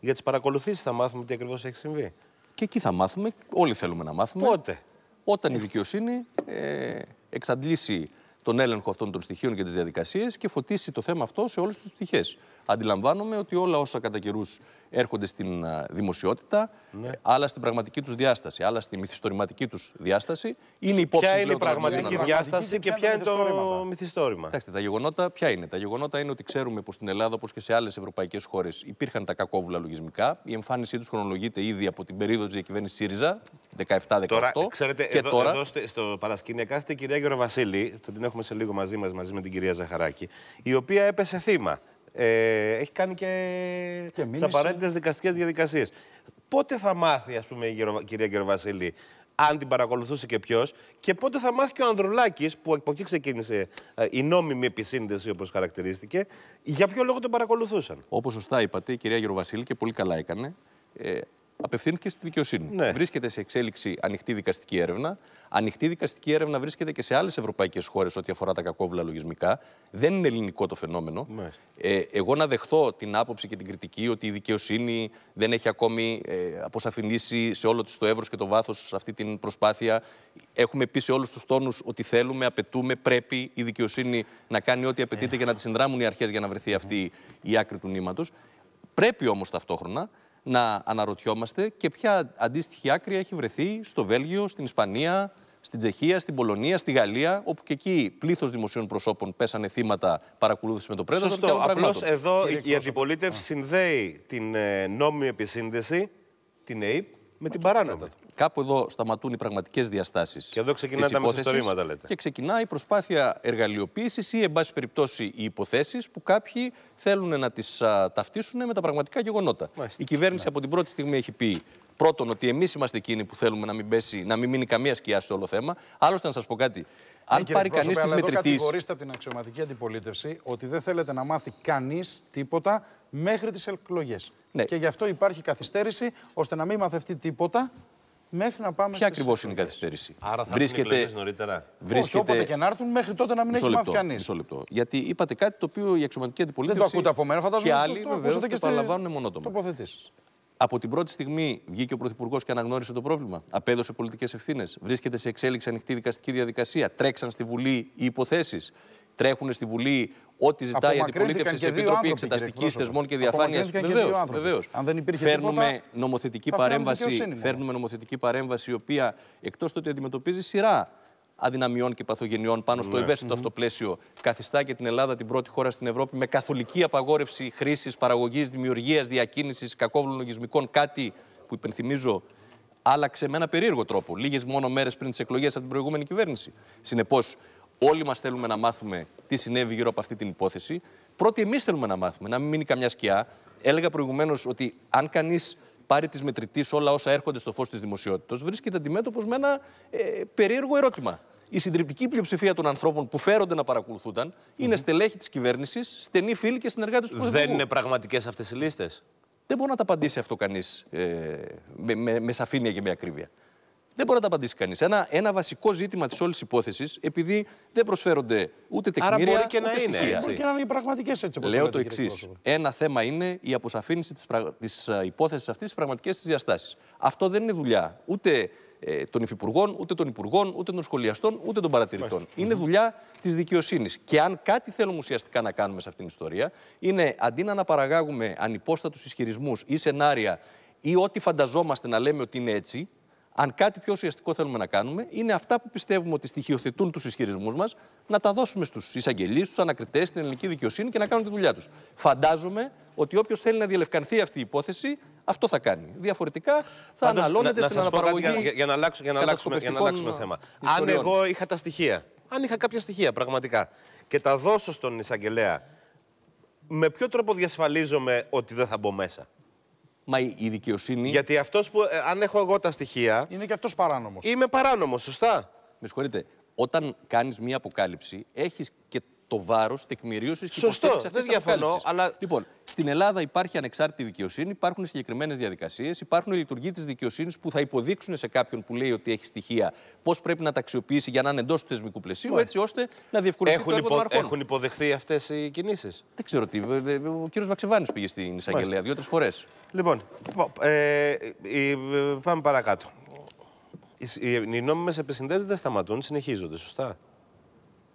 Για τις παρακολουθήσεις θα μάθουμε τι ακριβώς έχει συμβεί. Και εκεί θα μάθουμε, όλοι θέλουμε να μάθουμε. Πότε. Όταν η δικαιοσύνη ε, εξαντλήσει τον έλεγχο αυτών των στοιχείων και τις διαδικασίες και φωτίσει το θέμα αυτό σε όλες τις πτυχές. Αντιλαμβάνομαι ότι όλα όσα κατά καιρούς έρχονται στην δημοσιότητα, ναι. άλλα στην πραγματική τους διάσταση, άλλα στη μυθιστορηματική τους διάσταση. Είναι υπόψη Ποια είναι η πραγματική διάσταση και ποια είναι το μυθιστόρημα. Κοιτάξτε, τα γεγονότα ποια είναι. Τα γεγονότα είναι ότι ξέρουμε πως στην Ελλάδα, όπως και σε άλλες ευρωπαϊκές χώρες, υπήρχαν τα κακόβουλα λογισμικά. Η εμφάνισή τους χρονολογείται ήδη από την περίοδο της διακυβέρνησης ΣΥΡΙΖΑ, 17-18. Τώρα, ξέρετε, και εδώ, τώρα... εδώ στο παρασκήνια κάθεται η κυρία Γεροβασίλη, θα την έχουμε σε λίγο μαζί μας μαζί με την κυρία Ζαχαράκη, η οποία έπεσε θύμα ε, έχει κάνει και, και τι απαραίτητε δικαστικές διαδικασίες. Πότε θα μάθει, ας πούμε, η κυρία Γεροβασίλη, αν την παρακολουθούσε και ποιος, και πότε θα μάθει και ο Ανδρουλάκης, που από εκεί ξεκίνησε ε, η νόμιμη επισύνδεση, όπως χαρακτηρίστηκε, για ποιο λόγο τον παρακολουθούσαν. Όπως σωστά είπατε, η κυρία Γεροβασίλη και πολύ καλά έκανε. Ε, Απευθύνθηκε στη δικαιοσύνη. Ναι. Βρίσκεται σε εξέλιξη ανοιχτή δικαστική έρευνα. Ανοιχτή δικαστική έρευνα βρίσκεται και σε άλλες ευρωπαϊκές χώρες ό,τι αφορά τα κακόβουλα λογισμικά. Δεν είναι ελληνικό το φαινόμενο. Ε, εγώ να δεχθώ την άποψη και την κριτική ότι η δικαιοσύνη δεν έχει ακόμη ε, σε όλο της το εύρος και το βάθος αυτή την προσπάθεια. Έχουμε πει σε όλους τους τόνους ότι θέλουμε, απαιτούμε, πρέπει η δικαιοσύνη να κάνει ό,τι απαιτείται για να της συνδράμουν οι αρχές για να βρεθεί αυτή η άκρη του νήματος. Πρέπει όμως ταυτόχρονα να αναρωτιόμαστε και ποια αντίστοιχη άκρη έχει βρεθεί στο Βέλγιο, στην Ισπανία, στην Τσεχία, στην Πολωνία, στη Γαλλία, όπου και εκεί πλήθος δημοσίων προσώπων πέσανε θύματα παρακολούθησης με το πρέδατο. Σωστό. Απλώς εδώ η, αντιπολίτευση συνδέει την ε, νόμιμη επισύνδεση, την ΑΕΠ, με την παράνομη. Κάπου εδώ σταματούν οι πραγματικές διαστάσεις. Και εδώ ξεκινάει τα μεσοστορήματα, λέτε. Και ξεκινάει η προσπάθεια εργαλειοποίησης ή, εν πάση περιπτώσει, οι υποθέσεις που κάποιοι θέλουν να τις ταυτίσουν με τα πραγματικά γεγονότα. Η κυβέρνηση από την πρώτη στιγμή έχει πει πρώτον ότι εμείς είμαστε εκείνοι που θέλουμε να μην, να μην μείνει καμία σκιά στο όλο θέμα. Άλλωστε, να σας πω κάτι. Ναι, Αν πάρει κανεί τι μετρητής. Κατηγορήστε από την αξιωματική αντιπολίτευση ότι δεν θέλετε να μάθει κανείς τίποτα μέχρι τις εκλογές. Ναι. Και γι' αυτό υπάρχει καθυστέρηση ώστε να μην μαθευτεί τίποτα μέχρι να πάμε Ποια ακριβώς είναι η καθυστέρηση. Άρα θα βρίσκεται. νωρίτερα. Βρίσκεται... Όχι, όποτε και να έρθουν, μέχρι τότε να μην έχει λεπτό, μάθει κανείς. Μισό λεπτό. Γιατί είπατε κάτι το οποίο η αξιωματική αντιπολίτευση. Δεν το ακούτε από μένα, φαντάζομαι. Και άλλοι βεβαίω το παραλαμβάνουν μονότομα. Τοποθετήσεις. Από την πρώτη στιγμή βγήκε ο Πρωθυπουργός και αναγνώρισε το πρόβλημα. Απέδωσε πολιτικές ευθύνες. Βρίσκεται σε εξέλιξη ανοιχτή δικαστική διαδικασία. Τρέξαν στη Βουλή οι υποθέσεις. Τρέχουν στη Βουλή ό,τι ζητάει η αντιπολίτευση σε Επιτροπή Εξεταστική Θεσμών και Διαφάνειας. Βεβαίω. Φέρνουμε νομοθετική παρέμβαση, φέρνουμε νομοθετική παρέμβαση η οποία εκτός του ότι αντιμετωπίζει σειρά αδυναμιών και παθογενειών πάνω στο ναι. ευαίσθητο αυτό πλαίσιο. Καθιστά και την Ελλάδα την πρώτη χώρα στην Ευρώπη με καθολική απαγόρευση χρήσης, παραγωγής, δημιουργίας, διακίνησης κακόβουλων λογισμικών. Κάτι που υπενθυμίζω άλλαξε με ένα περίεργο τρόπο, λίγες μόνο μέρες πριν τις εκλογές από την προηγούμενη κυβέρνηση. Συνεπώς, Όλοι μας θέλουμε να μάθουμε τι συνέβη γύρω από αυτή την υπόθεση. Πρώτοι, εμείς θέλουμε να μάθουμε, να μην μείνει καμιά σκιά. Έλεγα προηγουμένως ότι αν κανείς πάρει τη μετρητής όλα όσα έρχονται στο φως της δημοσιότητας, βρίσκεται αντιμέτωπος με ένα ε, περίεργο ερώτημα. Η συντριπτική πλειοψηφία των ανθρώπων που φέρονται να παρακολουθούνταν είναι mm -hmm. στελέχη της κυβέρνησης, στενοί φίλοι και συνεργάτες του Πρωθυπουργού. Δεν είναι πραγματικές αυτές οι λίστες. Δεν μπορεί να τα απαντήσει αυτό κανείς ε, με, με, με σαφήνεια και με ακρίβεια δεν μπορεί να τα απαντήσει κανείς. Ένα, βασικό ζήτημα της όλης υπόθεσης, επειδή δεν προσφέρονται ούτε τεκμήρια Άρα μπορεί ούτε να στοιχεία. είναι, Μπορεί και να είναι πραγματικές έτσι Λέω το εξή. Ένα θέμα είναι η αποσαφήνιση της της ε, υπόθεσης αυτής στι πραγματικές της διαστάσεις. Αυτό δεν είναι δουλειά ούτε ε, των υφυπουργών, ούτε των υπουργών, ούτε των σχολιαστών, ούτε των παρατηρητών. Είναι δουλειά της δικαιοσύνης. Και αν κάτι θέλουμε ουσιαστικά να κάνουμε σε αυτήν την ιστορία, είναι αντί να αναπαραγάγουμε ανυπόστατους ισχυρισμούς ή σενάρια ή ό,τι φανταζόμαστε να λέμε ότι είναι έτσι, αν κάτι πιο ουσιαστικό θέλουμε να κάνουμε, είναι αυτά που πιστεύουμε ότι στοιχειοθετούν τους ισχυρισμούς μας, να τα δώσουμε στους εισαγγελείς, στους ανακριτές, στην ελληνική δικαιοσύνη και να κάνουν τη δουλειά τους. Φαντάζομαι ότι όποιος θέλει να διαλευκανθεί αυτή η υπόθεση, αυτό θα κάνει. Διαφορετικά θα Πάντως, αναλώνεται να, στην να αναπαραγωγή. Για, για, για, να για, να αλλάξουμε, για θέμα. Αν εγώ είχα τα στοιχεία, αν είχα κάποια στοιχεία πραγματικά και τα δώσω στον εισαγγελέα, με ποιο τρόπο διασφαλίζομαι ότι δεν θα μπω μέσα. Μα η δικαιοσύνη. Γιατί αυτός που, ε, αν έχω εγώ τα στοιχεία. Είναι και αυτός παράνομος. Είμαι παράνομος, σωστά. Με συγχωρείτε. Όταν κάνεις μία αποκάλυψη, έχεις και το βάρος τεκμηρίωσης και Σωστό, δεν διαφωνώ. Αλλά... Λοιπόν, στην Ελλάδα υπάρχει ανεξάρτητη δικαιοσύνη, υπάρχουν συγκεκριμένες διαδικασίες, υπάρχουν λειτουργοί της δικαιοσύνης που θα υποδείξουν σε κάποιον που λέει ότι έχει στοιχεία πώς πρέπει να τα αξιοποιήσει για να είναι εντός του θεσμικού πλαισίου, ναι. έτσι ώστε να διευκολυνθεί το έργο των Έχουν υποδεχθεί αυτές οι κινήσεις. Δεν ξέρω τι. Ο κύριος Βαξεβάνης πήγε στην εισαγγελέα δύο-τρει φορές. Λοιπόν, ε, πάμε παρακάτω. Οι νόμιμε επισυνδέσει δεν σταματούν, συνεχίζονται, σωστά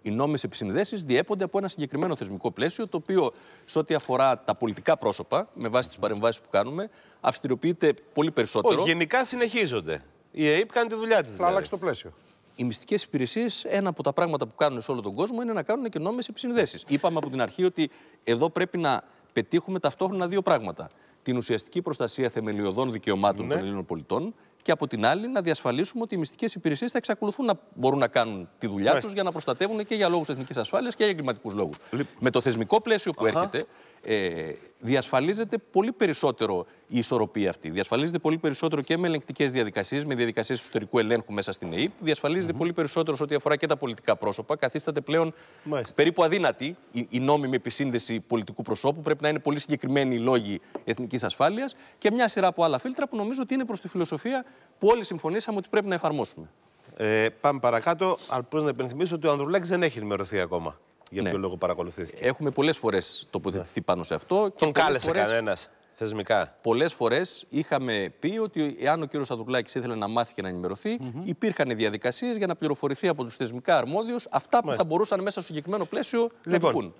οι νόμιμε επισυνδέσεις διέπονται από ένα συγκεκριμένο θεσμικό πλαίσιο, το οποίο σε ό,τι αφορά τα πολιτικά πρόσωπα, με βάση τις παρεμβάσεις που κάνουμε, αυστηριοποιείται πολύ περισσότερο. Όχι, γενικά συνεχίζονται. Η ΕΕΠ κάνει τη δουλειά της. Θα δηλαδή. αλλάξει το πλαίσιο. Οι μυστικές υπηρεσίες, ένα από τα πράγματα που κάνουν σε όλο τον κόσμο είναι να κάνουν και νόμιμες επισυνδέσεις. Είπαμε από την αρχή ότι εδώ πρέπει να πετύχουμε ταυτόχρονα δύο πράγματα. Την ουσιαστική προστασία θεμελιωδών δικαιωμάτων ναι. των Ελλήνων πολιτών και από την άλλη να διασφαλίσουμε ότι οι μυστικές υπηρεσίες θα εξακολουθούν να μπορούν να κάνουν τη δουλειά τους για να προστατεύουν και για λόγους εθνικής ασφάλειας και για εγκληματικούς λόγους. Με το θεσμικό πλαίσιο που Αχα. έρχεται, ε, διασφαλίζεται πολύ περισσότερο η ισορροπία αυτή. Διασφαλίζεται πολύ περισσότερο και με ελεγκτικές διαδικασίες, με διαδικασίες εσωτερικού ελέγχου μέσα στην ΕΕ. Διασφαλίζεται πολύ περισσότερο σε ό,τι αφορά και τα πολιτικά πρόσωπα. Καθίσταται πλέον περίπου αδύνατη η, νόμιμη επισύνδεση πολιτικού προσώπου. Πρέπει να είναι πολύ συγκεκριμένοι οι λόγοι εθνικής ασφάλειας και μια σειρά από άλλα φίλτρα που νομίζω ότι είναι προς τη φιλοσοφία που όλοι συμφωνήσαμε ότι πρέπει να εφαρμόσουμε. Ε, πάμε παρακάτω. Απλώ να υπενθυμίσω ότι ο Ανδρουλάκης δεν έχει ενημερωθεί ακόμα. Για ναι. ποιο λόγο παρακολουθήθηκε. Έχουμε πολλές φορές τοποθετηθεί ναι. πάνω σε αυτό. Τον κάλεσε κανένας θεσμικά. Πολλές φορές είχαμε πει ότι εάν ο κύριος Αδουκλάκη ήθελε να μάθει και να ενημερωθεί, mm -hmm. υπήρχαν διαδικασίες για να πληροφορηθεί από τους θεσμικά αρμόδιους αυτά που θα μπορούσαν μέσα στο συγκεκριμένο πλαίσιο λοιπόν, να πούν.